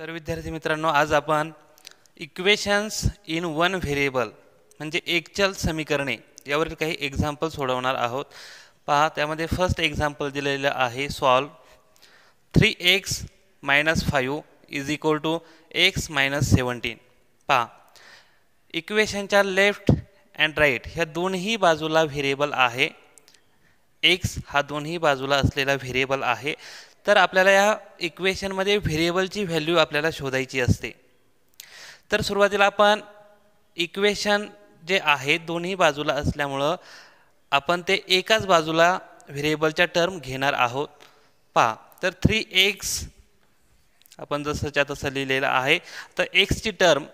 तर विद्यार्थी मित्रांनो आज आपण इक्वेशन्स इन वन व्हेरिएबल म्हणजे एकचल समीकरणे यावरील काही एक्झाम्पल सोडवणार आहोत पहा त्यामध्ये फर्स्ट एक्झाम्पल दिलेलं आहे solve three X minus five is equal to X minus seventeen पहा इक्वेशनच्या लेफ्ट अँड राईट ह्या दोन्ही बाजूला व्हेरिएबल आहे एक्स हा दोन्ही बाजूला असलेला व्हेरिएबल आहे तर आपल्याला या इक्वेशनमध्ये व्हेरिएबलची व्हॅल्यू आपल्याला शोधायची असते तर सुरुवातीला आपण इक्वेशन जे आहे दोन्ही बाजूला असल्यामुळं आपण ते एकाच बाजूला व्हेरिएबलच्या टर्म घेणार आहोत पा तर थ्री एक्स आपण जसंच्या तसं लिहिलेलं आहे तर एक्सची टर्म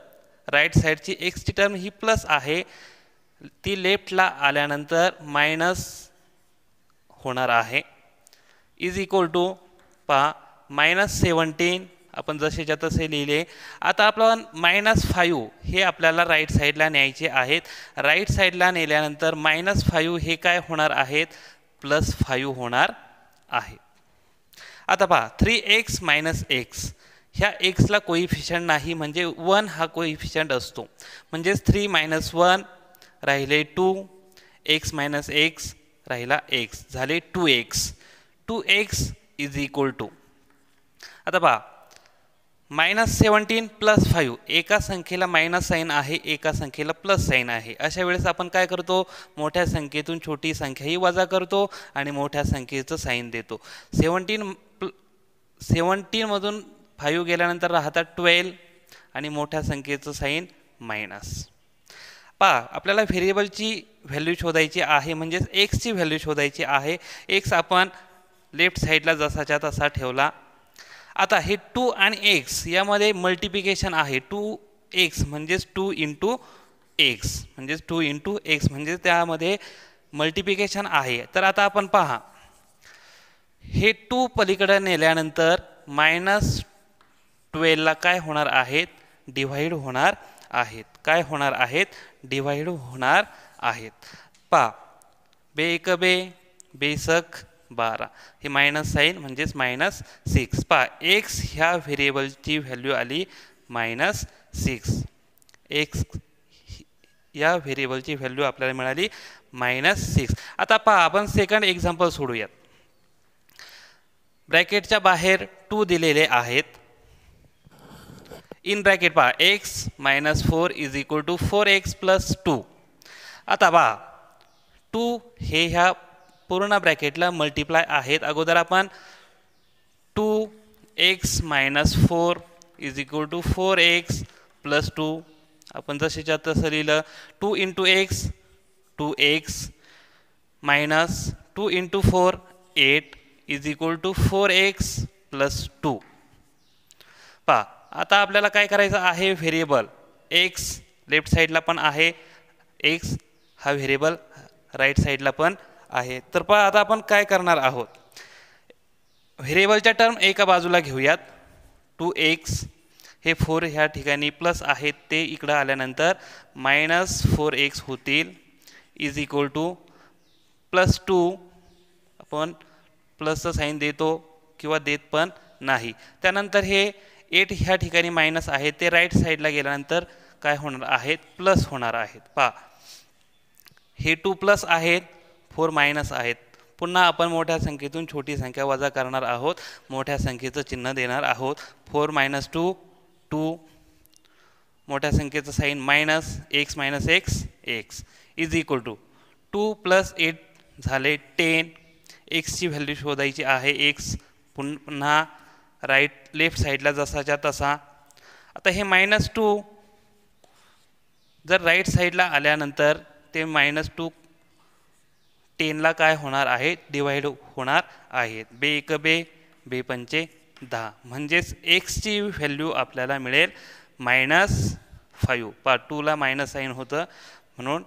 राईट साईडची एक्सची टर्म ही प्लस आहे ती लेफ्टला आल्यानंतर मायनस होणार आहे इज इक्वल टू पहा मायनस सेवन्टीन आपण जसेच्या तसे लिहिले आता आपण मायनस फायू हे आपल्याला राईट साईडला न्यायचे आहेत राईट साईडला नेल्यानंतर मायनस फायू हे काय होणार आहेत प्लस फायू होणार आहे आता पहा थ्री एक्स मायनस एक्स ह्या एक्सला कोइफिशंट नाही म्हणजे वन हा कोइफिशंट असतो म्हणजेच थ्री मायनस वन राहिले टू एक्स मायनस एक्स राहिला एक्स झाले two X two X is equal to आता पहा मायनस सेवन्टीन प्लस फाईव्ह एका संख्येला मायनस साईन आहे एका संख्येला प्लस साईन आहे अशा वेळेस आपण काय करतो मोठ्या संख्येतून छोटी संख्याही वजा करतो आणि मोठ्या संख्येचं साईन देतो सेवन्टीन प्ल सेवन्टीनमधून फाईव्ह गेल्यानंतर राहतात ट्वेल्व आणि मोठ्या संख्येचं साईन मायनस पा आपल्याला व्हेरिएबलची व्हॅल्यू शोधायची आहे म्हणजेच एक्सची व्हॅल्यू शोधायची आहे एक्स आपण लेफ्ट साईडला जसाच्या तसा ठेवला आता हे टू आणि एक्स यामध्ये मल्टिप्लिकेशन आहे टू एक्स म्हणजेच टू इंटू एक्स म्हणजेच टू इंटू एक्स म्हणजे त्यामध्ये मल्टिप्लिकेशन आहे तर आता आपण पहा हे टू पलीकडं नेल्यानंतर मायनस ट्वेलला काय होणार आहेत डिव्हाइड होणार आहेत काय होणार आहेत डिव्हाइड होणार आहेत पा बे एक बे बेसक बारा हे मायनस साईन म्हणजेच मायनस सिक्स पा एक्स ह्या व्हेरिएबलची व्हॅल्यू आली मायनस सिक्स एक्स या व्हेरिएबलची व्हॅल्यू आपल्याला मिळाली मायनस सिक्स आता पहा आपण सेकंड एक्झाम्पल सोडूयात ब्रॅकेटच्या बाहेर टू दिलेले आहेत इन ब्रॅकेट पहा X minus four is equal to four X plus two आता पहा टू हे ह्या पूर्ण ब्रॅकेटला मल्टिप्लाय आहेत अगोदर आपण two X minus four is equal to four X plus two आपण जसेच्या तसं लिहिलं two into X two X minus two into four eight is equal to four X plus two पा आता आपल्याला काय करायचं आहे व्हेरिएबल एक्स लेफ्ट साइडला पण आहे एक्स हा व्हेरिएबल राईट साईडला पण आहे तर पहा आता आपण काय करणार आहोत व्हेरिएबलच्या टर्म एका बाजूला घेऊयात टू एक्स हे फोर ह्या ठिकाणी प्लस आहेत ते इकडं आल्यानंतर मायनस फोर एक्स होतील is equal to plus two आपण प्लसचं साईन देतो किंवा देत पण नाही त्यानंतर हे एट ह्या ठिकाणी मायनस आहे ते राईट साईडला गेल्यानंतर काय होणार आहेत प्लस होणार आहेत पा हे टू प्लस आहेत फोर मायनस आहेत पुन्हा आपण मोठ्या संख्येतून छोटी संख्या वजा करणार आहोत मोठ्या संख्येचं चिन्ह देणार आहोत फोर मायनस टू टू मोठ्या संख्येचं sign minus X minus X X is equal to two plus eight झाले टेन एक्सची व्हॅल्यू शोधायची आहे एक्स पुन्हा राईट लेफ्ट साईडला जसाच्या तसा आता हे मायनस टू जर राईट साईडला आल्यानंतर ते मायनस टू टेनला काय होणार आहे डिवाइड होणार आहेत बे एक बे बे पंचे दहा म्हणजेच एक्सची व्हॅल्यू आपल्याला मिळेल मायनस फायू पा टूला मायनस साईन होतं म्हणून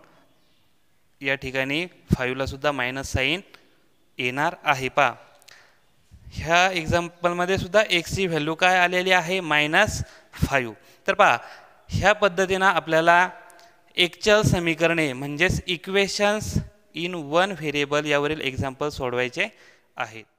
या ठिकाणी सुद्धा मायनस साईन येणार आहे पा ह्या एक्झाम्पलमध्ये सुद्धा एक्सची व्हॅल्यू काय आलेली आहे मायनस फायू तर पा ह्या पद्धतीनं आपल्याला एकचल समीकरणे म्हणजेच इक्वेशन्स इन वन व्हेरिएबल यावरील एक्झाम्पल सोडवायचे आहेत